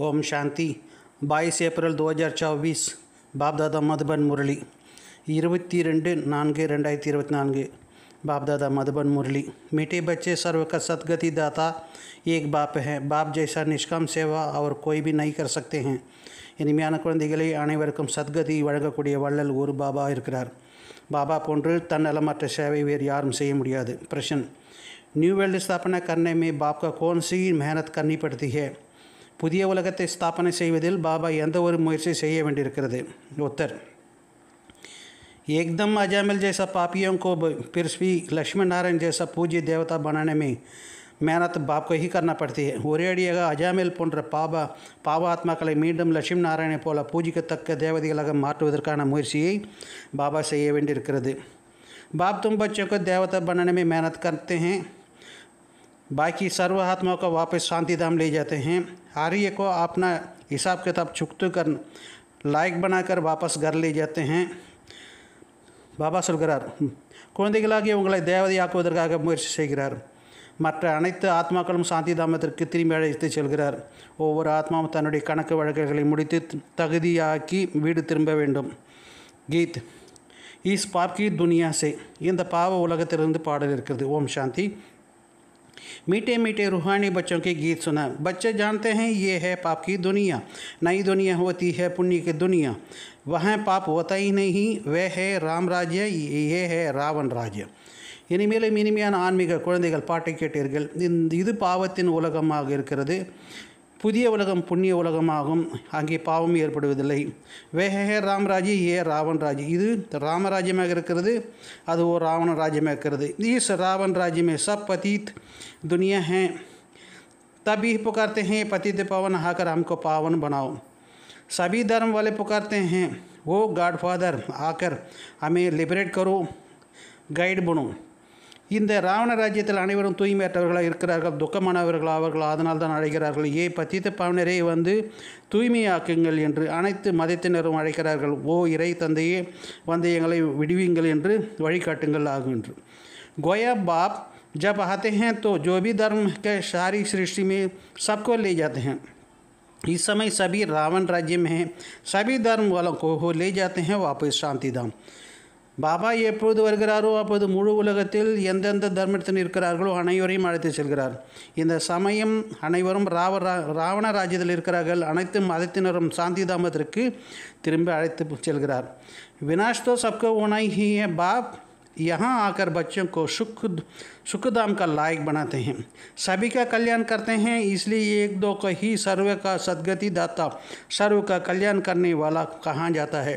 ओम शांति बाईस एप्रल दो हज़ार चौबीस दादा मधुबन मुरली इवती रे नरती बाप दादा मधुबन मुरली मिटे बच्चे सर्व का सदगति दाता एक बाप है बाप जैसा निष्काम सेवा और कोई भी नहीं कर सकते हैं इनमान कुे अने वो सदगति वूडिय वल बाबा बाबा पोल तनम सेवर यार्शन न्यू वेल्ड स्थापना करने में बाप का कौन सी मेहनत करनी पड़ती है उलकते உலகத்தை से बाबा பாபா எந்த एकदम अजामिल जैसा पापियों को फिर लक्ष्मी नारायण जैसा पूज्य देवता बनाने में मेहनत बाप को ही करना पड़ती है ओर अड़ग अजामिल पाप पापात्मा मीडू लक्ष्मी नारायण पोल पूजी के तक देवद मुयरिये बाबा से बाप तुम बच्चों को देवता बनाने में मेहनत करते हैं बाकी सर्व आत्मा को वापस शांति धाम ले जाते हैं आर्य को अपना हिसाब किताब चुकते कर लायक बनाकर வாபஸ் घर ले जाते हैं பாபா சொல்கிறார் குழந்தைகளாகிய உங்களை தேவதையாக்குவதற்காக முயற்சி செய்கிறார் மற்ற அனைத்து ஆத்மாக்களும் சாந்தி தாமத்திற்கு திரும்பி அழைத்து செல்கிறார் ஒவ்வொரு ஆத்மாவும் தன்னுடைய கணக்கு வழக்குகளை முடித்து தகுதியாக்கி வீடு திரும்ப வேண்டும் கீத் இஸ் பாப்கி துனியா சே இந்த பாவ உலகத்திலிருந்து பாடல் இருக்கிறது ஓம் சாந்தி मीठे मीठे रूहानी बच्चों के गीत सुना बच्चे जानते हैं ये है पाप की दुनिया नई दुनिया होती है पुण्य की दुनिया वह पाप होता ही नहीं वह है राम राज्य ये है रावण राज्य इनमें इनमान आंमी कुछ பாட்டை கேட்டீர்கள் இந்த இது பாவத்தின் புதிய உலகம் புண்ணிய உலகமாகும் அங்கே பாவம் ஏற்படுவதில்லை வேஹே ராமராஜி ஏ ராவன் ராஜ் இது ராமராஜ்யமாக இருக்கிறது அது ஓ ராவண ராஜ்யமாக இருக்கிறது इस रावण राज्य में सब पतित दुनिया हैं तभी पुकारते हैं पतित पवन आकर हमको पावन बनाओ सभी धर्म वाले पुकारते हैं वो गॉडफादर आकर हमें लिबरेट करो गाइड बनो இந்த ராவண ராஜ்யத்தில் அனைவரும் தூய்மையற்றவர்களாக இருக்கிறார்கள் துக்கமானவர்களாக அவர்கள் அதனால் தான் அழைக்கிறார்கள் ஏ பத்தித்த பாவனரை வந்து தூய்மையாக்குங்கள் என்று அனைத்து மதத்தினரும் அழைக்கிறார்கள் ஓ இறை தந்தையே வந்து எங்களை விடுவீங்கள் என்று வழிகாட்டுங்கள் ஆகும் என்று கோயா பாப் ஜப் आते தோ ஜோபி தர்ம भी धर्म के சப்கோ லே ஜாத்தேன் இஸ் சமய சபி हैं इस समय सभी रावण राज्य में हैं सभी धर्म वालों को बाबा एपोदारो अब मुलते धर्म तो अवर अड़तीसार समय अनेवर राव रावण राज्य अने मत शांति धाम तुर विनाश तो सबको बाप यहाँ आकर बच्चों को सुख सुख दाम का लायक बनाते हैं सभी का कल्याण करते हैं इसलिए एक दो को ही सर्व का सदगति दाता सर्व का कल्याण करने वाला कहा जाता है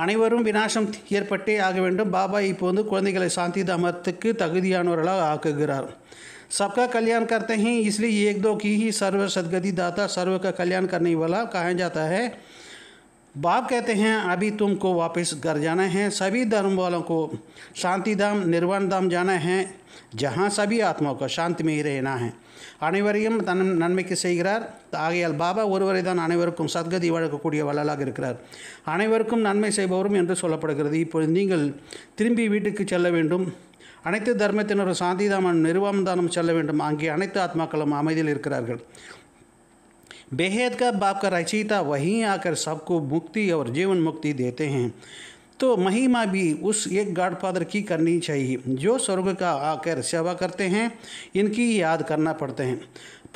அனைவரும் विनाशम ஏற்பட்டே ஆக बाबा பாபா कुछ வந்து குழந்தைகளை சாந்தி सबका कल्याण करते हैं इसलिए एक दो की ही सर्व सदगति दाता सर्व का कल्याण करने वाला कहा जाता है बाप कहते हैं अभी तुमको वापस घर जाना है सभी धर्म वालों को शांति धाम निर्वाण धाम जाना है जहाँ सभी आत्माओं को शांति में ही रहना है அனைவரையும் தன் நன்மைக்கு செய்கிறார் ஆகையால் பாபா ஒருவரை தான் அனைவருக்கும் சத்கதி வழங்கக்கூடிய வள்ளலாக இருக்கிறார் அனைவருக்கும் நன்மை செய்பவரும் என்று சொல்லப்படுகிறது இப்போது நீங்கள் திரும்பி வீட்டுக்கு செல்ல வேண்டும் அனைத்து தர்மத்தினரும் சாந்திதாமன் நிர்வாகம் செல்ல வேண்டும் அங்கே அனைத்து ஆத்மாக்களும் அமைதியில் இருக்கிறார்கள் बेहद பாப்கர் बाप வஹி ஆக்கர் சப்கு முக்தி அவர் ஜீவன் முக்தி जीवन तो महिमा भी उस एक गॉड फादर की करनी चाहिए जो स्वर्ग का आकर सेवा करते हैं इनकी याद करना पड़ते हैं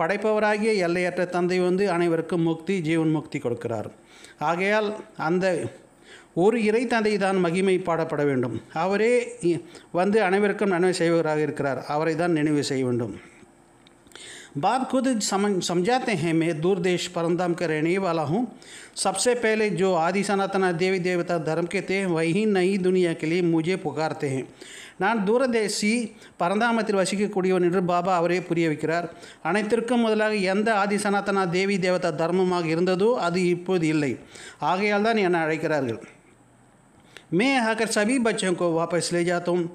படைப்பவராகிய எல்லையற்ற தந்தை வந்து அனைவருக்கும் முக்தி ஜீவன் முக்தி கொடுக்கிறார் ஆகையால் அந்த ஒரு இறை தந்தை தான் மகிமை பாடப்பட வேண்டும் அவரே வந்து அனைவருக்கும் நன்மை செய்வராக இருக்கிறார் அவரை தான் நினைவு செய்ய வேண்டும் बात खुद समझाते हैं मैं दूरदेश परंदम के रहने वाला हूँ सबसे पहले जो आदि सनातना देवी देवता धर्म के थे वही नई दुनिया के लिए मुझे पुकारते हैं ना दूरदेशी परंदामती वसिकून बाबा अवरे अनेक आदि सनातना देवी देवता धर्मो अभी आगे अड़क मैं आकर सभी बच्चों को वापस ले जाता हूँ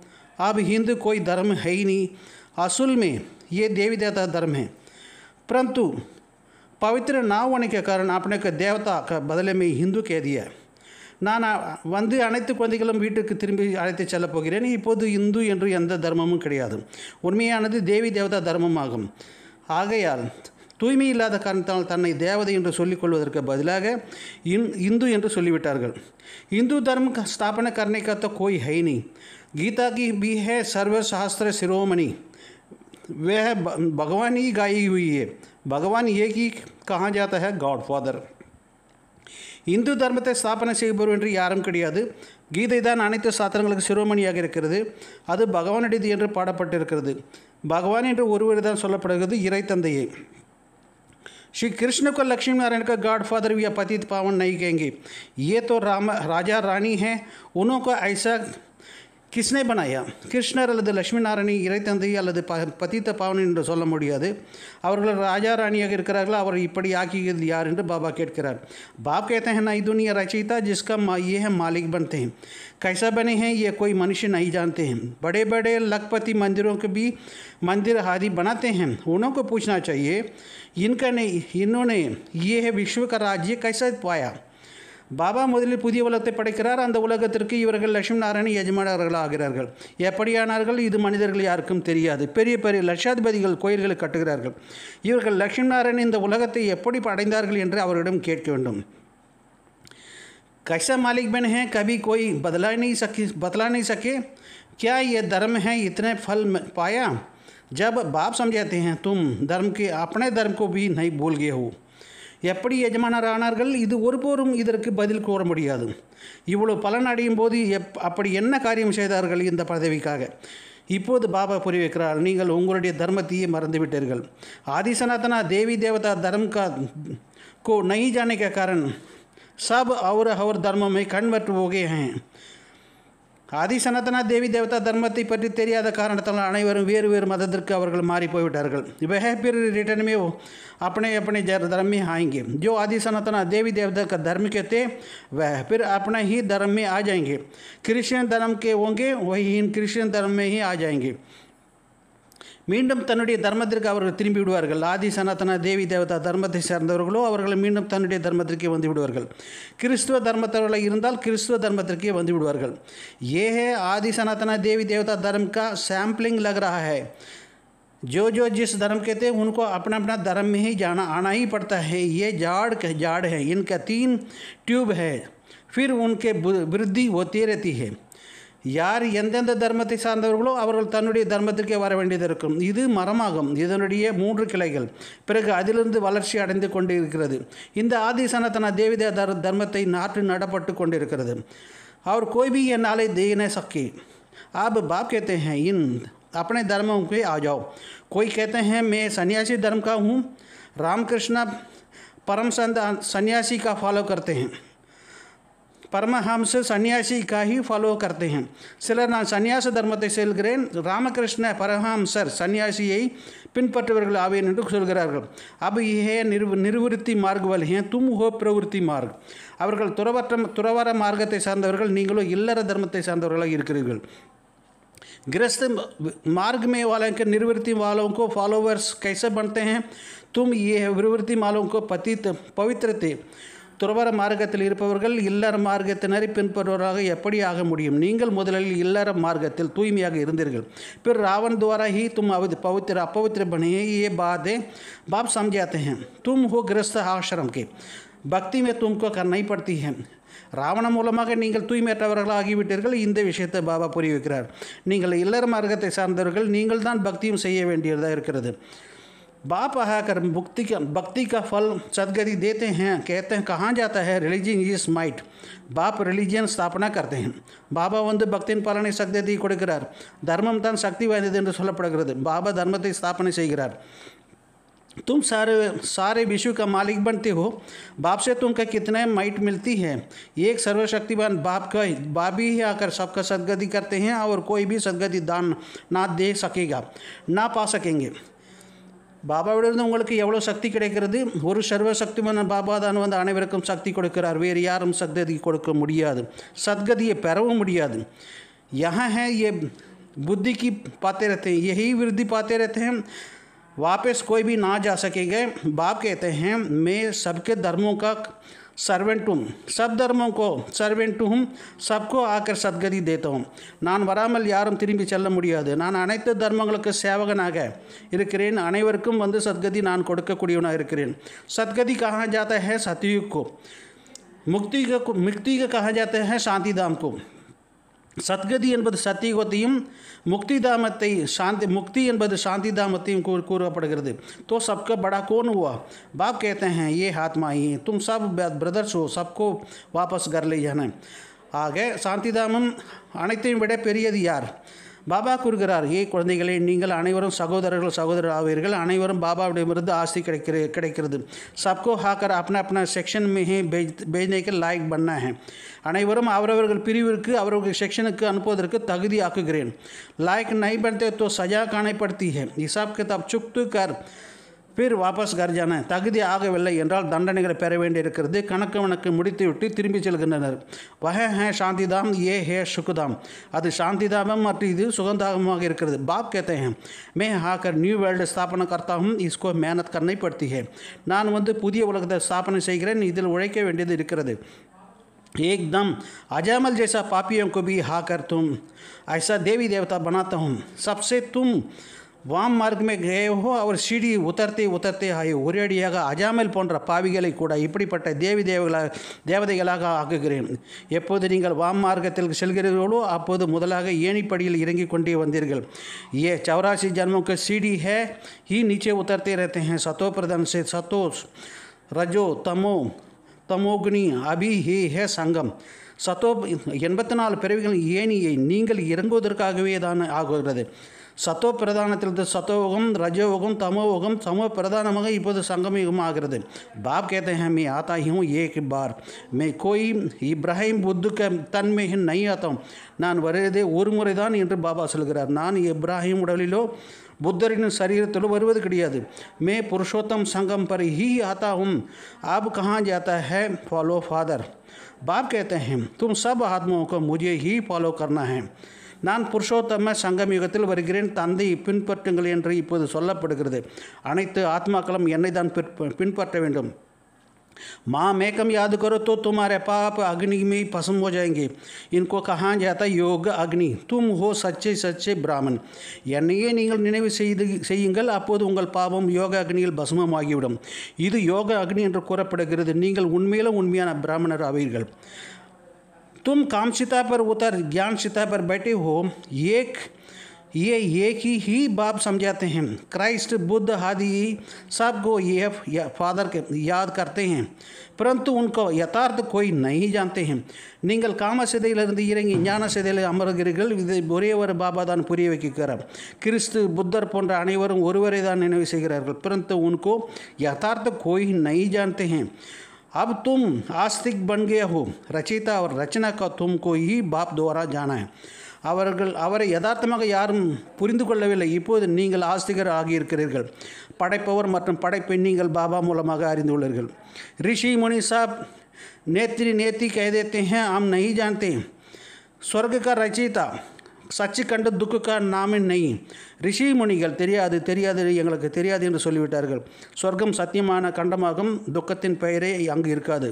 अब हिंदू कोई धर्म है ही नहीं असुल में ये देवी देवता धर्म है परंतु पवित्र ना होने के कारण अपने को देवता का बदले में हिंदू कह दिया நான் வந்து அனைத்து குழந்தைகளும் வீட்டுக்கு திரும்பி அழைத்து செல்லப் போகிறேன் இப்போது இந்து என்று எந்த தர்மமும் கிடையாது உண்மையானது தேவி தேவதா தர்மமாகும் ஆகையால் தூய்மை இல்லாத காரணத்தால் தன்னை தேவதை என்று சொல்லிக்கொள்வதற்கு பதிலாக இந் இந்து என்று சொல்லிவிட்டார்கள் இந்து धर्म का स्थापना करने का तो कोई है ही नहीं गीता की भी है वह भगवान ही गाई हुई है भगवान ये की कहा जाता है गॉड ஃபாதர் இந்து தர்மத்தை ஸ்தாபனை செய்பவர் என்று யாரும் கிடையாது கீதை தான் அனைத்து சாத்திரங்களுக்கு சிரோமணியாக இருக்கிறது அது பகவானடிது என்று பாடப்பட்டிருக்கிறது பகவான் என்று ஒருவர் தான் சொல்லப்படுகிறது இறை தந்தையே ஸ்ரீ कृष्ण को लक्ष्मी नारायण का गॉड फादर या पतित पावन ராம ராஜா ராணி तो राम राजा हैं उन्हों को கிருஷ்ணே பனாயா கிருஷ்ணர் அல்லது லட்சுமி நாராயணி இறை तंदी அல்லது ப பதித்த பாவனை என்று சொல்ல முடியாது அவர்கள் यार बाबा केट அவர் இப்படி ஆக்கியது யார் என்று பாபா கேட்கிறார் बाप कहते हैं नई दुनिया रचयिता जिसका ये है मालिक बनते हैं कैसा बने हैं ये कोई मनुष्य नहीं जानते हैं बड़े बड़े लखपति मंदिरों के भी मंदिर आदि बनाते हैं उन्हों को पूछना चाहिए इनका नहीं इन्होंने ये है विश्व का राज्य कैसा पाया பாபா முதலில் புதிய உலகத்தை படைக்கிறார் அந்த உலகத்திற்கு இவர்கள் லட்சுமி நாராயண எஜமானர்கள் ஆகிறார்கள் எப்படியானார்கள் இது மனிதர்கள் யாருக்கும் தெரியாது பெரிய பெரிய லட்சாதிபதிகள் கோயில்களை கட்டுகிறார்கள் இவர்கள் லட்சுமி நாராயணன் இந்த உலகத்தை எப்படி படைந்தார்கள் என்று அவரிடம் கேட்க வேண்டும் कैसा மாலிக் பென் ஹே கவி கோய் बदला சக்கி सके சக்கே கியா सके தர்ம ஹே இத்தனை ஃபல் பாயா ஜப் பாப் சம்ஜாத்தே ஹே தும் தர்ம்கே तुम धर्म के अपने धर्म को भी கே எப்படி எஜமானர் ஆனார்கள் இது ஒருபோரும் இதற்கு பதில் கூற முடியாது இவ்வளவு பலன் அடையும் போது எப் அப்படி என்ன காரியம் செய்தார்கள் இந்த பதவிக்காக இப்போது பாபா புரிவிக்கிறார் நீங்கள் உங்களுடைய தர்மத்தையே மறந்துவிட்டீர்கள் ஆதிசநாதனா தேவி தேவதா தர்ம கா கோ நை காரன் சப் அவர் அவர் தர்மமே और धर्म आदि सनातना देवी देवता धर्म पी कारण अवे मत मारी वह फिर रिटर्न में वो अपने अपने धर्म में आएंगे जो आदि सनातना देवी देवता का धर्म के थे वह फिर अपने ही धर्म में आ जाएंगे क्रिश्चियन धर्म के होंगे वही इन क्रिश्चियन धर्म में ही आ जाएंगे மீண்டும் தன்னுடைய தர்மத்திற்கு அவர்களை திரும்பி விடுவார்கள் ஆதி சநாதன தேவி देवता தர்மத்தை சார்ந்தவர்களु அவர்களை மீண்டும் தன்னுடைய தர்மத்திற்கு வந்து விடுவார்கள் கிறிஸ்தவ தர்மத்தவர்கள இருந்தால் கிறிஸ்தவ தர்மத்திற்கு வந்து விடுவார்கள் ஏஹே ஆதி சநாதன தேவி देवता தர்மம் கா சாம்பிளிங் लग रहा है जो जो जिस धर्म के थे उनको अपना अपना धर्म में ही जाना आना ही पड़ता है यह जाड़ कह जाड़ है इनके तीन ट्यूब है फिर उनके वृद्धि होती रहती है யார் எந்தெந்த தர்மத்தை சார்ந்தவர்களோ அவர்கள் தன்னுடைய தர்மத்திற்கே வர வேண்டியது இருக்கும் இது மரமாகும் இதனுடைய மூன்று கிளைகள் பிறகு அதிலிருந்து வளர்ச்சி அடைந்து கொண்டிருக்கிறது இந்த ஆதிசனத்தன தேவிதா தர் தர்மத்தை நாட்டு நடப்பட்டு கொண்டிருக்கிறது அவர் कोई भी ये नाले दे नहीं सके आप बाप कहते हैं इन अपने धर्म के आ जाओ कोई कहते हैं मैं सन्यासी धर्म சன்னியாசி கா ஃபாலோ परम பரமஹம்ச சன்னியாசிக்காகி ஃபாலோ கர்த்தேன் சிலர் நான் சன்னியாச தர்மத்தை செல்கிறேன் ராமகிருஷ்ண பரமஹம்சர் சன்னியாசியை பின்பற்றுவர்கள் ஆவேன் என்று சொல்கிறார்கள் அபு இஹே நிர்வ நிர்வருத்தி மார்க்வல் ஹே தும் ஹோ பிரவருத்தி மார்க் அவர்கள் துறவற்ற துறவர மார்க்கத்தை சார்ந்தவர்கள் நீங்களும் இல்லற தர்மத்தை சார்ந்தவர்களாக இருக்கிறீர்கள் கிரஸ்த மார்க் में वालों के ஃபாலோவர்ஸ் वालों को फॉलोअर्स कैसे बनते हैं तुम ये துறவர மார்க்கத்தில் இருப்பவர்கள் இல்லற மார்க்கத்தினரை பின்பற்றுவராக எப்படி ஆக முடியும் நீங்கள் முதலில் இல்லற மார்க்கத்தில் தூய்மையாக இருந்தீர்கள் பிற ராவன் துவாரா ஹி தும் पवित्र பவித்திர அப்பவித்திர பணியே பாதே பாப் समझाते हैं தும் हो கிரஸ்த आश्रम கே பக்தி மே தும்கோ கண்ணை படுத்தி ராவணம் மூலமாக நீங்கள் தூய்மையற்றவர்கள் ஆகிவிட்டீர்கள் இந்த விஷயத்தை பாபா புரிவிக்கிறார் நீங்கள் இல்லற மார்க்கத்தை சார்ந்தவர்கள் நீங்கள் தான் பக்தியும் செய்ய வேண்டியதாக இருக்கிறது बाप आकर भक्ति का भक्ति का फल सदगति देते हैं कहते हैं कहाँ जाता है रिलीजन इज माइट बाप रिलीजियन स्थापना करते हैं बाबा वंद भक्ति पालन सदगति को धर्म तन शक्ति வாய்ந்தது बाबा धर्म की स्थापना से तुम सारे सारे विश्व का मालिक बनते हो बाप से तुमका कितने माइट मिलती है एक सर्वशक्तिवान बाप का बाप ही आकर सबका सदगति करते हैं और कोई भी सदगति दान ना दे सकेगा ना पा सकेंगे बाबा उम्मीद शक्ति कर्वशक्ति बाबादान वह अने वक्ति को सदी को सदगत पड़ा यहाँ है ये बुद्धि की पाते रहते हैं यही वृद्धि पाते रहते हैं वापस कोई भी ना जा सकेंगे बाप कहते हैं मैं सबके धर्मों का सर्वेंटुम सब धर्मों को सर्वेंटुम सबको ஆக்கர் சத்கதி தேத்தவும் நான் வராமல் யாரும் திரும்பி செல்ல முடியாது நான் அனைத்து தர்மங்களுக்கு சேவகனாக இருக்கிறேன் அனைவருக்கும் வந்து சத்கதி நான் கொடுக்கக்கூடியவனாக இருக்கிறேன் சத்கதி கஹா ஜாத்த ஹே சத்யுக் கோ முக்தி முக்தி கஹா ஜாத்த ஹே சாந்திதாம் கோ சத்கதி என்பது சத்தியகத்தையும் முக்திதாமத்தை शांति मुक्ति என்பது शांति தாமத்தையும் கூறப்படுகிறது तो सबका बड़ा कौन हुआ बाप कहते हैं ये आत्मा ही तुम सब பிரதர்ஸ் हो सबको वापस कर ले जाना ஆக சாந்திதாமம் அனைத்தையும் விட பெரியது யார் பாபா கூறுகிறார் ஏ குழந்தைகளே நீங்கள் அனைவரும் சகோதரர்கள் சகோதரர் ஆவீர்கள் அனைவரும் பாபாவிடமிருந்து ஆஸ்தி கிடைக்கிற கிடைக்கிறது சப்கோ ஹாக்கர் அப்னா அப்னா செக்ஷன் மிகே பேஜ்னேக்கு லாய்க் பண்ண அனைவரும் அவரவர்கள் பிரிவிற்கு அவரவர்கள் செக்ஷனுக்கு அனுப்புவதற்கு தகுதி ஆக்குகிறேன் லாய்க் நை தோ சஜா காணை படுத்தி ஹிசாப் கிதாப் சுக்து கர் फिर वापस घर जाना तक आगे दंडने कणक मुड़ती वि तिर वह हे शांति दाम ये हे सुखाम अब शांति दाम सुगंधर बाप कहते हैं मे हाकर न्यू वर्ल्ड स्थापना करता हूँ इसको मेहनत करने पड़ती है नान वो उलकते स्थापना से एकदम अजामल जैसा पापियों को भी हाकर तुम ऐसा देवी देवता बनाता हूँ सबसे तुम வாம் மார்க்கமே மே அவர் சிடி உத்தர்த்தி உத்தர்த்தி ஆகி ஒரேடியாக அஜாமல் போன்ற பாவிகளை கூட இப்படிப்பட்ட தேவி தேவர்களாக தேவதைகளாக ஆக்குகிறேன் எப்போது நீங்கள் வாம் மார்க்கத்தில் செல்கிறீர்களோ அப்போது முதலாக ஏணிப்படியில் இறங்கிக் கொண்டே வந்தீர்கள் ஏ சௌராசி ஜன்முக்கு சிடி ஹே ஹி நீச்சே உத்தர்த்தே ரத்த ஹே சத்தோ பிரதம் சே சத்தோஸ் ரஜோ தமோ தமோக்னி அபி ஹி ஹே சங்கம் சத்தோ எண்பத்தி நாலு பிறவிகளின் ஏணியை நீங்கள் இறங்குவதற்காகவே தான் ஆகுகிறது सत्व प्रधान சத்தோகம் रजोगम तमोगम सम प्रधान इोद संगम बाप कहते हैं मैं आता ही हूँ एक बार मैं कोई इब्राहिम बुद्ध के तन नहीं आता हूँ ना वर्दे और முறை தான் என்று பாபா इब्राहिम நான் இப்ராஹிம் शरीर क्या கிடையாது पुरुषोत्तम संगम पर ही आता हूँ अब कहाँ जाता है फॉलो फादर बाप कहते हैं तुम सब आत्माओं को मुझे ही फॉलो करना है நான் புருஷோத்தம சங்கம் யுகத்தில் வருகிறேன் தந்தை பின்பற்றுங்கள் என்று இப்போது சொல்லப்படுகிறது அனைத்து ஆத்மாக்களும் என்னை தான் பின் பின்பற்ற வேண்டும் மா மேக்கம் யாது கரோ தோ துமார் எப்பாப் அக்னிமே பசும் ஹோ ही இன்கோ கஹா ஜாத்தா யோக அக்னி தும் ஹோ சச்சை சச்சை பிராமன் என்னையே நீங்கள் நினைவு செய்து செய்யுங்கள் அப்போது உங்கள் பாவம் யோக அக்னியில் பசுமமாகிவிடும் இது யோக அக்னி என்று கூறப்படுகிறது நீங்கள் உண்மையிலும் உண்மையான பிராமணர் ஆவீர்கள் तुम काम शिता पर उतर ज्ञान शिता पर बैठे हो एक ये एक ही ही बाप समझाते हैं क्राइस्ट बुद्ध आदि सबको यह या, फादर के याद करते हैं ಪರಂತು ಉನ್ಕೋ ಯಥಾರ್ಥ ಕೊಯ್ ನಹಿ ಜಾನ್ತೆ ಹೇ நீங்கள் காம சிதையிலிருந்து இறங்கி ஞான சிதையில் அமர்கிறீர்கள் இதை ஒரே ஒரு பாபா தான் புரிய வைக்கிறார் கிறிஸ்து புத்தர் போன்ற அனைவரும் ஒருவரை தான் நினைவு செய்கிறார்கள் பிறந்த உன்கோ யதார்த்த கோயில் நை ஜான்தே ஹே अब तुम आस्तिक बन गए हो ரச்சயிதா அவர் ரச்சனாக்கா தும் கோயி பாப் துவாரா ஜான அவர்கள் அவரை யதார்த்தமாக யாரும் புரிந்து கொள்ளவில்லை இப்போது நீங்கள் ஆஸ்திகர் ஆகியிருக்கிறீர்கள் படைப்பவர் மற்றும் படைப்பை நீங்கள் பாபா மூலமாக அறிந்துள்ளீர்கள் ऋषि मुनि साहब नेत्री नेति कह देते हैं हम नहीं जानते स्वर्ग का रचयिता சச்சி கண்டு துக்குக்கா நாமே நெய் ரிஷி முனிகள் தெரியாது தெரியாது எங்களுக்கு தெரியாது என்று சொல்லிவிட்டார்கள் சொர்க்கம் சத்தியமான கண்டமாகும் துக்கத்தின் பெயரே அங்கு இருக்காது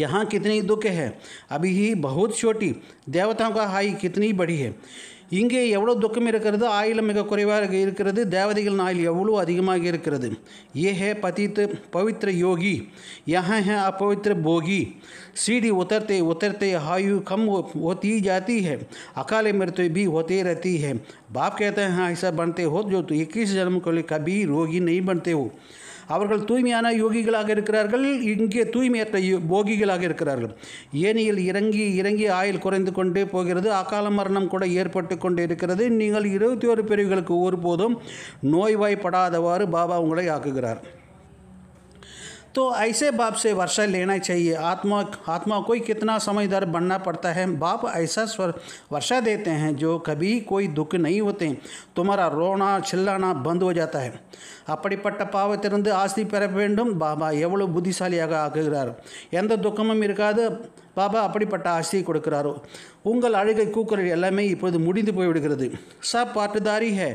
यहाँ कितनी दुख है अभी ही बहुत छोटी देवताओं का हाई कितनी बड़ी है इंव दुखम आयिल मेवाद आयिल एव्व अधिक ये पति पवित्र योगी यहाँ अपवित्र भोगी सीढ़ी उतरते उतरते आयु कम होती जाती है अकाले मृत्यु भी होते रहती है बाप कहते हैं ऐसा बनते हो जो तो इक्कीस जन्म को ले कभी रोगी नहीं बनते हो அவர்கள் தூய்மையான யோகிகளாக இருக்கிறார்கள் இங்கே தூய்மையற்ற போகிகளாக இருக்கிறார்கள் ஏனியில் இறங்கி இறங்கி ஆயுள் குறைந்து கொண்டே போகிறது அகால மரணம் கூட ஏற்பட்டு கொண்டே இருக்கிறது நீங்கள் இருபத்தி ஒரு பிரிவுகளுக்கு ஒருபோதும் நோய்வாய்ப்படாதவாறு பாபா உங்களை ஆக்குகிறார் तो ऐसे बाप से वर्षा लेना चाहिए आत्मा आत्मा कोई कितना समय दर बनना पड़ता है बाप ऐसा स्वर वर्षा देते हैं जो कभी कोई दुख नहीं होते तुम्हारा रोना चिल्लाना बंद हो जाता है अपड़ी पट पाव तरह आस्ति पेम बाबा एव्वल बुद्धिशालिया आगार एं दुखम बाबा अभी पट आस्ती को उल अड़क इोद मुड़ी पोद सारी है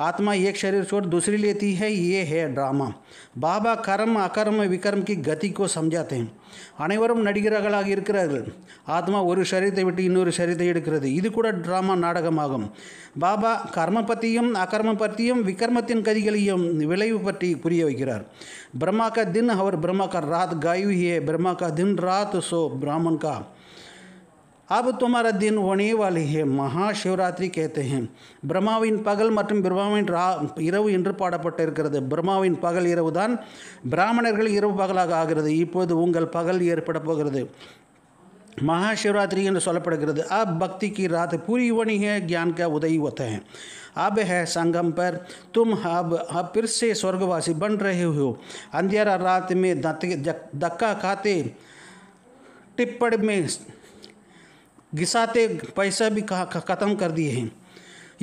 आत्मा एक शरीर छोड़ दूसरी लेती है ये है ड्रामा பாபா की गति को கதிக்கோ சம்ஜாத்தேன் அனைவரும் நடிகர்களாக இருக்கிறார்கள் ஆத்மா ஒரு சரீரத்தை விட்டு இன்னொரு சரீரத்தை எடுக்கிறது இது கூட ட்ராமா நாடகமாகும் பாபா கர்ம பற்றியும் அகர்ம பற்றியும் விக்ரமத்தின் கதிகளையும் விளைவு பற்றி புரிய வைக்கிறார் பிரம்மா கா தின் அவர் பிரம்மா கா ராத் காயு ஏ பிரம்மா கா தின் ராத் சோ பிராமன் கா अब तुम्हारा दिन होने वाली है महाशिवरात्रि कहते हैं பிரம்மாவின் पगल மற்றும் பிரம்மாவின் इन இரவு என்று पगल इन प्राण पगल आगे பிராமணர்கள் இரவு பகலாக ஆகிறது महाशिवरात्रि अब भक्ति की रात पूरी होनी है ज्ञान का उदय होता है अब है संगम पर तुम अब अब फिर से स्वर्गवासी बन रहे हो अंधेरा रात में धक्का खाते टिप्पण में கிசாத்தே பைசா பி கதம் கர் தி ஹே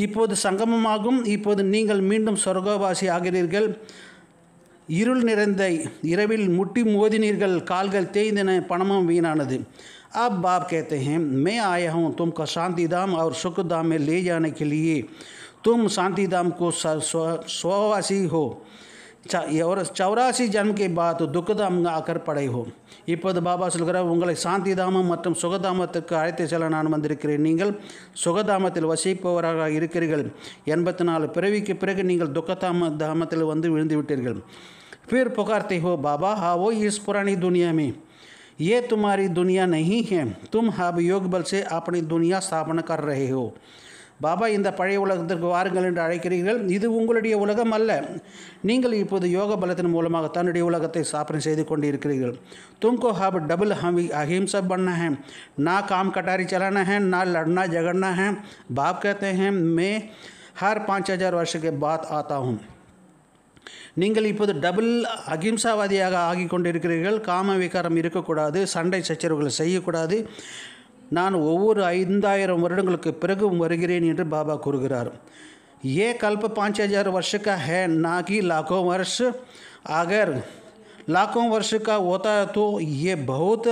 இப்போது சங்கமமாகும் இப்போது நீங்கள் மீண்டும் சொர்க்கவாசி ஆகிறீர்கள் இருள் நிறைந்த இரவில் முட்டி மோதினீர்கள் கால்கள் தேய்ந்தன பணமும் வீணானது अब बाप कहते हैं मैं आया हूँ तुमको शांति धाम और सुख धाम में ले जाने के लिए तुम शांति धाम को स्ववासी हो चा चौरासी जन्म के बात दुख दाम आकर पड़े हो इत बाबा सुलकर उांति धाम सुखधाम अड़ते ना नहीं सुखधाम वसीपी एणत नाल दाम वो विटी फिर पुकारते हो बाबा हावो इस पुरानी दुनिया में ये तुम्हारी दुनिया नहीं है तुम हाब योग बल से अपनी दुनिया स्थापना कर रहे हो பாபா இந்த பழைய உலகத்திற்கு வாருங்கள் என்று அழைக்கிறீர்கள் இது உங்களுடைய உலகம் அல்ல நீங்கள் இப்போது யோக பலத்தின் மூலமாக தன்னுடைய உலகத்தை சாப்பிட செய்து கொண்டு இருக்கிறீர்கள் ஹாப் டபுள் डबल அஹிம்ச अहिंसक நான் காம் கட்டாரி சலானஹன் நான் லட்னா है பாப் लड़ना மே ஹர் बाप ஹஜார் வருஷக்கு பாத் ஆத்தாகும் நீங்கள் இப்போது டபுள் அகிம்சாவாதியாக ஆகி கொண்டிருக்கிறீர்கள் காம விகாரம் இருக்கக்கூடாது சண்டை சச்சரவுகள் செய்யக்கூடாது नान ஒவ்வொரு ஐந்தாயிரம் बाबा பிறகு ये कल्प पाँच हजार वर्ष का है ना कि लाखों वर्ष अगर लाखों वर्ष का होता है तो ये बहुत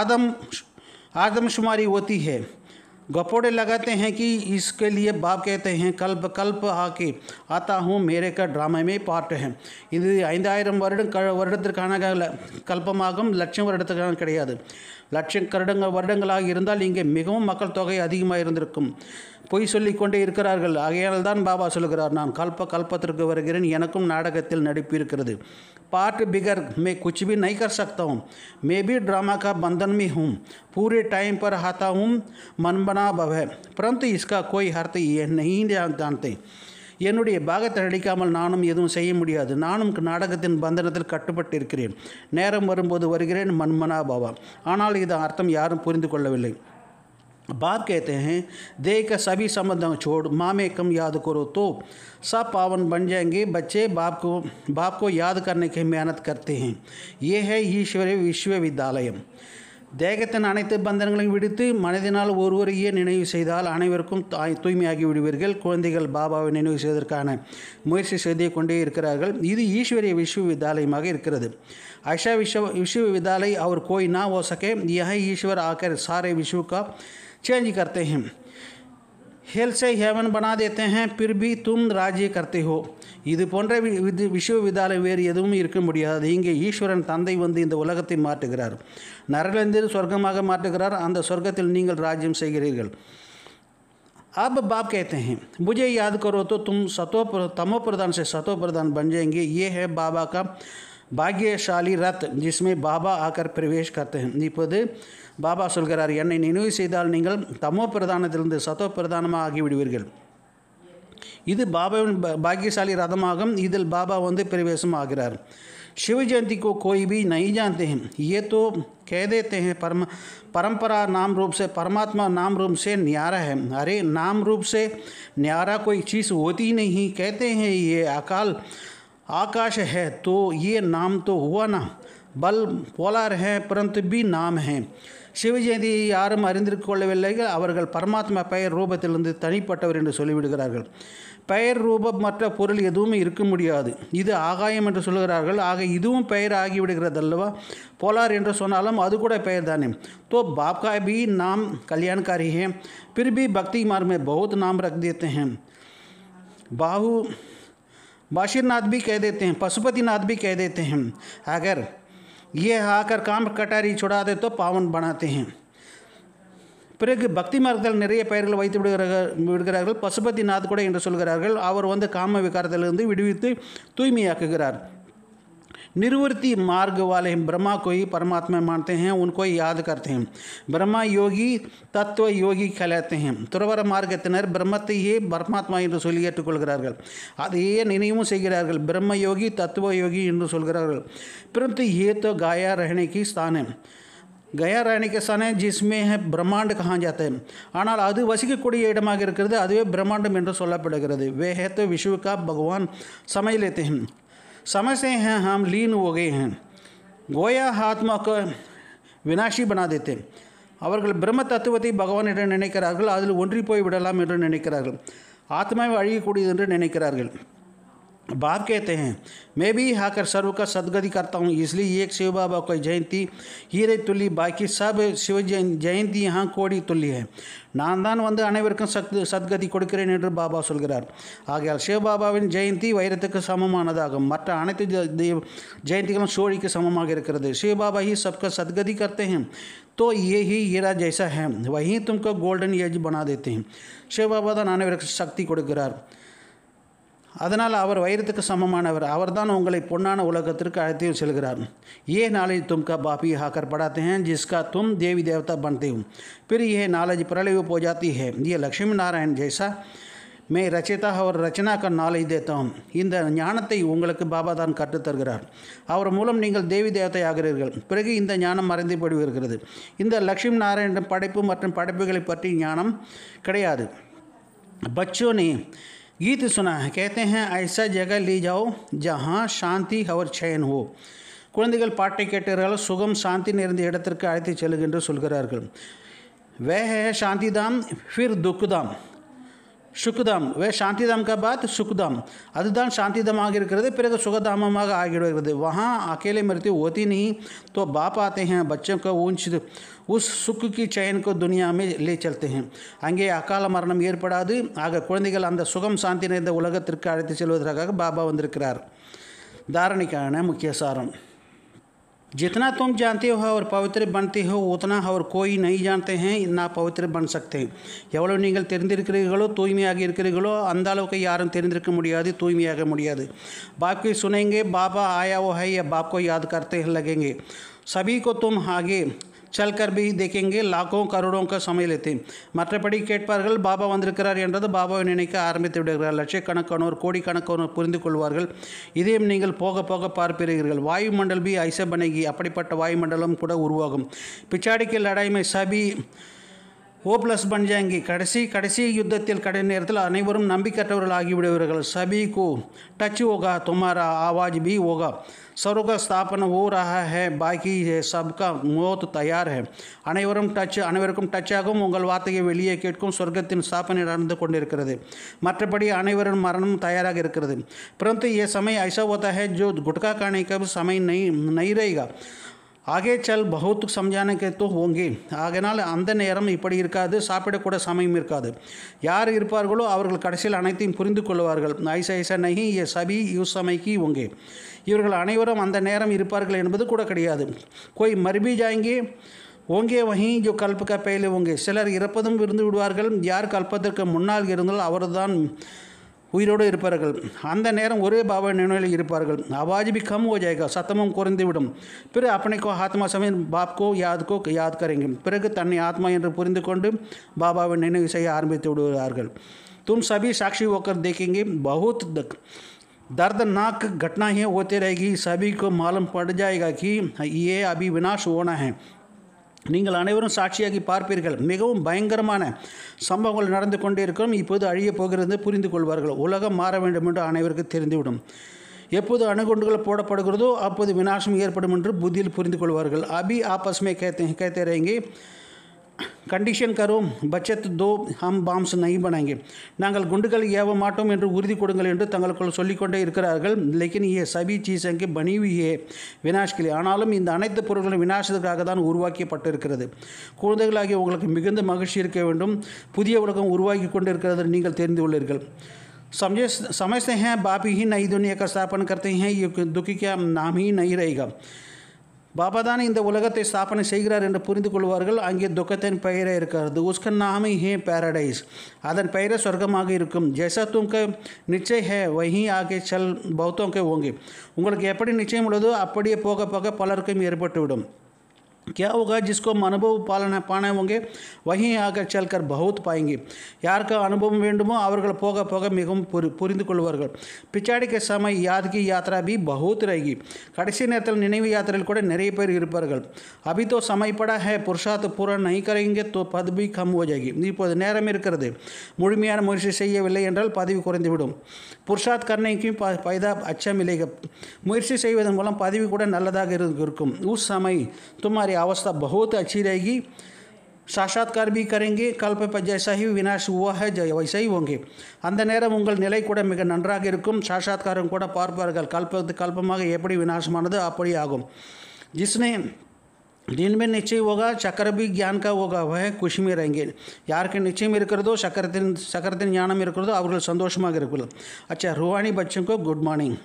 आदम आदमशुमारी होती है गपोड़े लगाते हैं कि इसके लिए बाप कहते हैं कल्प कल्प आके आता हूँ मेरे का ड्रामा में पार्ट है इधर ईद आयम वर्ड कल्पम लक्ष्य वर्ड क्या லட்சம் கருடங்க வருடங்களாக இருந்தால் இங்கே மிகவும் மக்கள் தொகை அதிகமாக இருந்திருக்கும் பொய் சொல்லி கொண்டே இருக்கிறார்கள் ஆகையால் தான் பாபா சொல்கிறார் நான் கல்ப கல்பத்திற்கு வருகிறேன் எனக்கும் நாடகத்தில் நடிப்பு இருக்கிறது पार्ट பிகர் மே कुछ भी नहीं कर सकता பந்தன்மி ஹும் பூரி டைம் பர் बंधन में हूँ पूरे टाइम पर आता हूँ मन என்னுடைய பாகத்தை அழிக்காமல் நானும் எதுவும் செய்ய முடியாது நானும் நாடகத்தின் பந்தனத்தில் கட்டுப்பட்டு இருக்கிறேன் நேரம் வரும்போது வருகிறேன் மன்மனா பாபா ஆனால் இதன் அர்த்தம் யாரும் புரிந்து கொள்ளவில்லை பாப் कहते தேக சபி சம்பந்தம் சோடு மாமேக்கம் யாது माँ தோ சப் பாவன் करो பச்சே सब பாப்கோ बन जाएंगे बच्चे बाप को बाप को करते हैं தேகத்தின் அனைத்து பந்தனங்களையும் விடுத்து மனதினால் ஒருவரையே நினைவு செய்தால் அனைவருக்கும் தாய் தூய்மையாகி விடுவீர்கள் குழந்தைகள் பாபாவை நினைவு செய்வதற்கான முயற்சி செய்து கொண்டே இருக்கிறார்கள் இது ஈஸ்வரிய விஸ்வவித்யாலயமாக இருக்கிறது ஐஷா விஸ்வ விஸ்வவித்யாலய அவர் கோய் நா ஓசகே सके ஈஸ்வர் ஆக்கர் आकर सारे சேஞ்ச் का चेंज करते हैं हेल से தும் बना देते ஹோ இது போன்ற விது விஸ்வவித்யாலயம் வேறு எதுவும் இருக்க முடியாது இங்கே ஈஸ்வரன் தந்தை வந்து இந்த உலகத்தை மாற்றுகிறார் நரலந்தில் சொர்க்கமாக மாற்றுகிறார் அந்த சொர்க்கத்தில் நீங்கள் ராஜ்யம் செய்கிறீர்கள் அப்ப பாப் कहते हैं मुझे याद தும் சத்தோ तुम सतो तमो प्रधान பிரதான் सतो ஏ ஹே பாபா ये है பாக்யசாலி ரத் ஜிஸ்மே பாபா ஆக்கர் பிரவேஷ் கர்த்தன் இப்போது பாபா சொல்கிறார் என்னை நினைவு செய்தால் நீங்கள் தமோ பிரதானத்திலிருந்து சத்தோ பிரதானமாக ஆகிவிடுவீர்கள் இது பாபாவின் பாக்கியசாலி ரதமாகும் இதில் பாபா வந்து பிரவேசம் ஆகிறார் शिव जयंती को कोई भी नहीं जानते हैं ये तो कह देते हैं परम परंपरा नाम रूप से परमात्मा नाम रूप से न्यारा है अरे नाम रूप से न्यारा कोई चीज़ होती नहीं कहते हैं ये अकाल आकाश है तो ये नाम तो हुआ ना बल पोलार है परंतु भी नाम है சிவஜெயந்தி யாரும் அறிந்திருக்க கொள்ளவில்லை அவர்கள் பரமாத்மா பெயர் ரூபத்திலிருந்து தனிப்பட்டவர் என்று சொல்லிவிடுகிறார்கள் பெயர் ரூபம் மற்ற பொருள் எதுவும் இருக்க முடியாது இது ஆகாயம் என்று சொல்கிறார்கள் ஆக இதுவும் பெயர் ஆகிவிடுகிறது அல்லவா போலார் என்று சொன்னாலும் அது கூட பெயர் தானே தோ பாப்கா பி நாம் नाम कल्याणकारी है फिर भी भक्ति मार्ग में बहुत नाम रख देते பி बाहु அகர் ये आकर काम கட்டாரி दे तो பாவன் बनाते हैं பிறகு பக்திமார்கள் நிறைய பெயர்கள் வைத்து விடுகிறார்கள் விடுகிறார்கள் பசுபதிநாத் கூட என்று சொல்கிறார்கள் அவர் வந்து காம விகாரத்திலிருந்து விடுவித்து தூய்மையாக்குகிறார் निर्वृत्ति मार्ग वाले ब्रह्मा को ही परमात्मा मानते हैं उनको याद करते हैं ब्रह्मा योगी तत्व योगी कहलाते हैं तुरवर मार्गत्तर ब्रह्मत्ये परमात्मा सोलिएकोल अगर ब्रह्म योगी तत्व योगी परंतु ये तो गाया रहने की स्थान है गया रहने के स्थान है जिसमें है प्रमांड कहा जाते हैं आना अब वसिकूड़ इटम अद्रह्मांडमें वेहत विश्व का भगवान समझ लेते हैं समझते हैं हम लीन हो गए हैं கோயா ஆத்மாக்கு வினாஷி பனாதித்து அவர்கள் பிரம்ம தத்துவத்தை பகவானிடம் நினைக்கிறார்கள் அதில் ஒன்றி போய் விடலாம் என்று நினைக்கிறார்கள் ஆத்மாவை அழியக்கூடியது என்று நினைக்கிறார்கள் बाप कहते हैं मैं भी आकर सर्व का सदगति करता हूँ इसलिए एक शिव बाबा की जयंती ही रही बाकी सब शिव जयंती यहाँ कोड़ी तुल्ली है नान वह अनेवर सदगति को बाबा सुल्हार आगे शिव बाबा जयंती वैर समान अने जयंती सूढ़ की समक्र शिव बाबा ही सबका सदगति करते हैं तो ये ही हीरा जैसा है वहीं तुमको गोल्डन एज बना देते हैं शिव बाबा दान अनेवर शक्ति को அதனால் அவர் வைரத்துக்கு சமமானவர் அவர்தான் உங்களை பொன்னான உலகத்திற்கு அழைத்தையும் செல்கிறார் ஏ நாளை தும்கா பாபி ஹாக்கர் पढ़ाते ஜிஸ்கா தும் தேவி தேவதா देवता बनते ஏ फिर பிரலைவ போஜாத்தி ஹே ஏ லக்ஷ்மி நாராயண் ஜெய்சா மே ரச்சிதா அவர் ரச்சனாக்க நாளை தேத்தம் இந்த ஞானத்தை உங்களுக்கு பாபா தான் கற்றுத்தருகிறார் அவர் மூலம் நீங்கள் தேவி தேவத்தை ஆகிறீர்கள் பிறகு இந்த ஞானம் மறைந்து போடுவீர்கள் இந்த லக்ஷ்மி நாராயண படைப்பு மற்றும் படைப்புகளை பற்றி ஞானம் கிடையாது பச்சோனே गीत सुना है कहते हैं ऐसा जगह ले जाओ जहाँ शांति और चयन हो कुछ पाटे कटोल सुगम शांति नड़ते अड़ते चलकर वह शांति धाम फिर दुख दाम சுக்குதாம் வே சாந்திதாம் கபாத் பாத் சுக்குதாம் அதுதான் சாந்திதமாக இருக்கிறது பிறகு சுகதாமமாக ஆகிவிடுகிறது வஹா அகேலே மிருத்யு ஒத்தி நீ தோ बाप आते हैं बच्चों को ऊंच உஸ் சுக்குக்கு சயனுக்கு துனியாமே லே செலுத்துகிறேன் அங்கே அகால மரணம் ஏற்படாது ஆக குழந்தைகள் அந்த சுகம் சாந்தி நிறைந்த உலகத்திற்கு அழைத்து செல்வதற்காக பாபா வந்திருக்கிறார் தாரணிக்கான முக்கிய சாரம் जितना तुम जानते हो और पवित्र बनते हो उतना और कोई नहीं जानते हैं ना पवित्र बन सकते हैं நீங்கள் தெரிந்திருக்கிறீர்களோ தூய்மையாக இருக்கிறீர்களோ அந்த அளவுக்கு யாரும் தெரிந்திருக்க बाप की सुनेंगे बाबा आया वो है या बाप को याद करते लगेंगे सभी को तुम आगे சல்கர் பி தேக்கெங்கே லாக்கோ கரோடோ க சமையலத்தை மற்றபடி கேட்பார்கள் பாபா வந்திருக்கிறார் என்றது பாபாவை நினைக்க ஆரம்பித்து விடுகிறார் லட்சக்கணக்கானோர் கோடிக்கணக்கானோர் புரிந்து கொள்வார்கள் இதையும் நீங்கள் போக போக பார்ப்பீர்கள் வாயுமண்டல் பி ஐசபனகி அப்படிப்பட்ட வாயுமண்டலம் கூட உருவாகும் பிச்சாடிக்கு லடாய்மை சபி ஓ ப்ளஸ் பஞ்சாங்கி கடைசி கடைசி யுத்தத்தில் கடை நேரத்தில் அனைவரும் நம்பிக்கற்றவர்கள் ஆகிவிடுவார்கள் சபி கோ டச் ஓகா துமாரா ஆவாஜ் பி ஓகா சருக ஸ்தாபனம் ஓ ரஹா ஹே பாக்கி சப்கா மோத் தயார் ஹே அனைவரும் டச் அனைவருக்கும் டச் ஆகும் உங்கள் வார்த்தையை வெளியே கேட்கும் சொர்க்கத்தின் ஸ்தாபனை நடந்து கொண்டிருக்கிறது மற்றபடி அனைவரும் மரணம் தயாராக இருக்கிறது பிறந்து ஏ சமயம் ஐசா ஓத்தா ஹே ஜோ குட்கா காணிக்க கப் சமயம் நை நை ஆகே சல் பகவத்துக்கு சம்ஜானக்கு தோ ஓங்கி ஆகினால் அந்த நேரம் இப்படி இருக்காது சாப்பிடக்கூட சமயம் இருக்காது யார் இருப்பார்களோ அவர்கள் கடைசியில் அனைத்தையும் புரிந்து கொள்வார்கள் ஐசா ஐசா நகி ஏ சபி யூ சமைக்கி ஓங்கே இவர்கள் அனைவரும் அந்த நேரம் இருப்பார்கள் என்பது கூட கிடையாது கோய் மறுபி ஜாங்கி ஓங்கே வகி ஜோ கல்புக்க பெயிலே ஓங்கே சிலர் இறப்பதும் இருந்து விடுவார்கள் யார் கல்பத்திற்கு முன்னால் இருந்தால் அவர்தான் उयोडर अंद बाबा भाव आवाज भी कम हो जाएगा सतमों कुछ पे अपने को आत्मा समय बापो याद को याद करेंगे पे ते आत्माको बाबा नीवसे आरमार तुम सभी साक्षी होकर देखेंगे बहुत दर्दनाक घटना ही होती रहेगी सभी को मालूम पड़ जाएगा कि ये अभी विनाश होना है நீங்கள் அனைவரும் சாட்சியாகி பார்ப்பீர்கள் மிகவும் பயங்கரமான சம்பவங்கள் நடந்து கொண்டே இருக்கிறோம் இப்போது அழியப் போகிறது புரிந்து கொள்வார்கள் உலகம் மாற வேண்டும் என்று அனைவருக்கு தெரிந்துவிடும் எப்போது அணுகுண்டுகள் போடப்படுகிறதோ அப்போது வினாசம் ஏற்படும் என்று புத்தியில் புரிந்து கொள்வார்கள் அபி ஆபஸ்மே கேத்தே கேத்தேரேங்கி கண்டிஷன் கரும் பச்சத் தோ ஹம் பாம்ஸ் நை பனாங்கே நாங்கள் குண்டுகள் ஏவ மாட்டோம் என்று உறுதி கொடுங்கள் என்று தங்களுக்குள் சொல்லிக்கொண்டே இருக்கிறார்கள் லேக்கின் ஏ சபி சீசங்கே பனிவியே வினாஷ்கிலி ஆனாலும் இந்த அனைத்து பொருட்களும் வினாசத்துக்காக தான் உருவாக்கப்பட்டிருக்கிறது குழந்தைகளாகிய உங்களுக்கு மிகுந்த மகிழ்ச்சி இருக்க வேண்டும் புதிய உலகம் உருவாக்கி கொண்டிருக்கிறது நீங்கள் தெரிந்து கொள்ளீர்கள் समझे समझते हैं बाप ही नई दुनिया का स्थापन करते हैं ये दुखी का नाम ही नहीं रहेगा பாபா தான் இந்த உலகத்தை ஸ்தாபனை செய்கிறார் என்று புரிந்து கொள்வார்கள் அங்கே துக்கத்தின் பெயரே இருக்கிறது உஸ்கன் நாமி ஹே பேரடைஸ் அதன் பெயரே சொர்க்கமாக இருக்கும் ஜெய்சா தூங்க நிச்சய ஹே வஹி ஆகே செல் பௌத்தோங்க ஓங்கி உங்களுக்கு எப்படி நிச்சயம் உள்ளதோ அப்படியே போக போக பலருக்கும் ஏற்பட்டுவிடும் क्या होगा जिसको हम अनुभव पालन पाने होंगे वहीं आकर चलकर बहुत पाएंगे यार का अनुभव वेंडुमो அவர்கள் போக போக மிகவும் புரி புரிந்து கொள்வார்கள் பிச்சாடிக்க சமய யாத்கி யாத்ரா பி பகுத் ரகி கடைசி நேரத்தில் நினைவு யாத்திரையில் கூட நிறைய பேர் இருப்பார்கள் அபி தோ சமைப்பட ஹே புருஷாத்து பூரா நை கரைங்க தோ பதவி கம் ஹோ ஜாகி இப்போது நேரம் இருக்கிறது முழுமையான முயற்சி செய்யவில்லை என்றால் பதவி குறைந்துவிடும் புருஷாத் கர்ணைக்கும் பைதா அச்சமில்லை முயற்சி செய்வதன் மூலம் பதவி கூட நல்லதாக இருக்கும் உஸ் சமை துமாரி हमारी अवस्था बहुत अच्छी रहेगी சாஷாத்கார் பி கரங்கி கல்ப ஜெய்சாஹி வினாஷ் உவஹ ஜெய் வைசை ஓங்கி அந்த நேரம் உங்கள் நிலை கூட மிக நன்றாக இருக்கும் சாஷாத்காரம் கூட பார்ப்பார்கள் கல்பத்து கல்பமாக எப்படி வினாசமானது அப்படி ஆகும் ஜிஸ்னே दिन में नीचे होगा चक्र भी ज्ञान का होगा वह कुछ में रहेंगे यार के नीचे में रख दो शकर दिन शकर दिन ज्ञान में रख दो अब संतोषमा अच्छा रूहानी बच्चों को गुड मॉर्निंग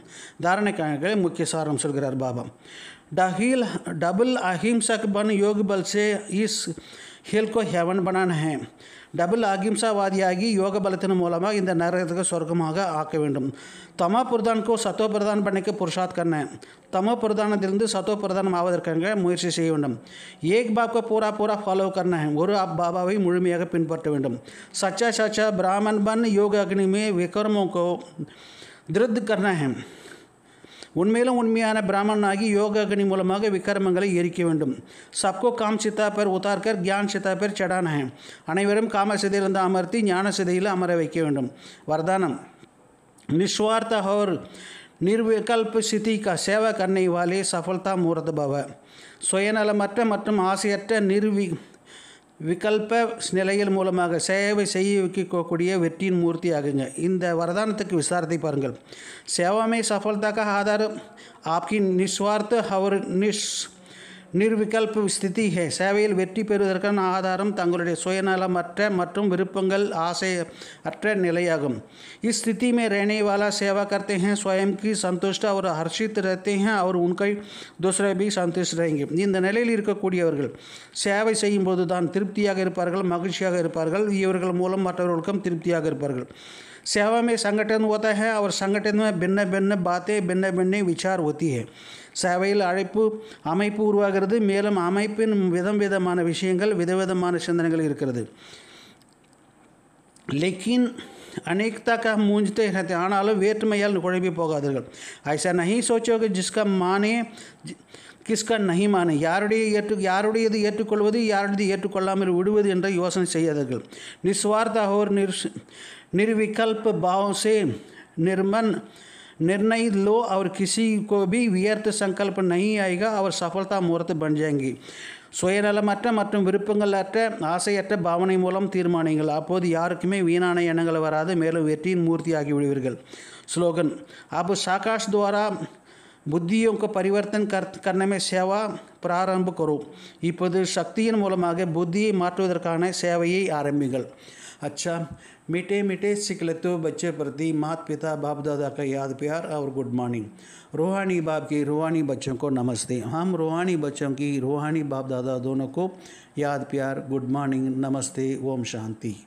धारण कहेंगे मुख्य सारम बाबा डहील डबल अहिंसक बन योग बल से इस हेल को हेवन बनान है डबल अहिंसावदिया योग बलती मूलम इत नगर स्वर्ग आकम प्रधान को सत्व प्रधान पड़ के पुरुषा करें तम प्रधान सत्व प्रधान आव मुयी एक बाप को पूरा पूरा फालो करना है और बाबा मुझमें पीपुम सचा सचा प्रामन बन योग अग्नि में विक्रमों को दृद करना है உண்மையிலும் உண்மையான பிராமணனாகி யோகாக்னி மூலமாக விக்கிரமங்களை எரிக்க வேண்டும் சப்கோ காம் சித்தா பேர் உத்தார்கர் கியான் சித்தா பேர் அனைவரும் காமசிதையிலிருந்து அமர்த்தி ஞான சிதையில் அமர வைக்க வேண்டும் வரதானம் நிஸ்வார்த்த ஹோர் நிர்விகல்ப स्थिति का सेवा करने वाले சஃபல்தா मूर्त भव சுயநலமற்ற மற்றும் ஆசையற்ற நிர்வி விகல்ப நிலையில் மூலமாக சேவை செய்ய வைக்கக்கூடிய வெற்றியின் மூர்த்தி ஆகுங்க இந்த வரதானத்துக்கு விசாரத்தை பாருங்கள் சேவாமே சஃபல்தாக ஆதார் ஆப்கின் நிஸ்வார்த்த அவர் நிஸ் நிர்விகல்ப ஸ்திதி ஹே சேவையில் வெற்றி பெறுவதற்கான ஆதாரம் தங்களுடைய சுயநலமற்ற மற்றும் விருப்பங்கள் ஆசை அற்ற நிலையாகும் इस स्थिति में रहने वाला सेवा करते हैं स्वयं की संतुष्ट और हर्षित रहते हैं और उनके दूसरे भी இந்த நிலையில் இருக்கக்கூடியவர்கள் சேவை செய்யும் போது தான் திருப்தியாக இருப்பார்கள் மகிழ்ச்சியாக இருப்பார்கள் இவர்கள் மூலம் மற்றவர்களுக்கும் திருப்தியாக இருப்பார்கள் सेवा में संगठन होता அவர் और संगठन பின்ன பாத்தே பின்ன பின்னே விசார் भिन्न विचार சேவையில் அழைப்பு அமைப்பு உருவாகிறது மேலும் அமைப்பின் விதம் விதமான விஷயங்கள் விதவிதமான சிந்தனைகள் இருக்கிறது லெக்கின் अनेकता மூஞ்சிட்டே ஆனாலும் வேற்றுமையால் குழம்பி போகாதீர்கள் ஐசா நஹி சோச்சோ கி ஜிஸ்கா மானே கிஸ்கா நஹி மானே யாருடைய ஏற்று யாருடையது ஏற்றுக்கொள்வது யாருடையது ஏற்றுக்கொள்ளாமல் விடுவது என்ற யோசனை செய்யாதீர்கள் நிஸ்வார்த்த ஹோர் நிர் நிர்விகல்ப பாவம் நிர்மன் निर्णय लो और किसी को भी व्यर्थ संकल्प नहीं आएगा और सफलता मुहूर्त बन जाएंगी சுயநலமற்ற மற்றும் விருப்பங்களற்ற ஆசையற்ற பாவனை மூலம் தீர்மானிங்கள் அப்போது யாருக்குமே வீணான எண்ணங்கள் வராது மேலும் வெற்றியின் மூர்த்தியாகி விடுவீர்கள் ஸ்லோகன் अब சாகாஷ் துவாரா புத்தியும் பரிவர்த்தன் கர் கண்ணமே சேவா பிராரம்ப கொரும் இப்போது சக்தியின் மூலமாக புத்தியை மாற்றுவதற்கான சேவையை ஆரம்பிங்கள் அச்சா मीठे मीठे सिकलतो बच्चे प्रति माता पिता बाप दादा का याद प्यार और गुड मॉर्निंग रूहानी बाप की रूहानी बच्चों को नमस्ते हम रूहानी बच्चों की रूहानी बाप दादा दोनों को याद प्यार गुड मॉर्निंग नमस्ते ओम शांति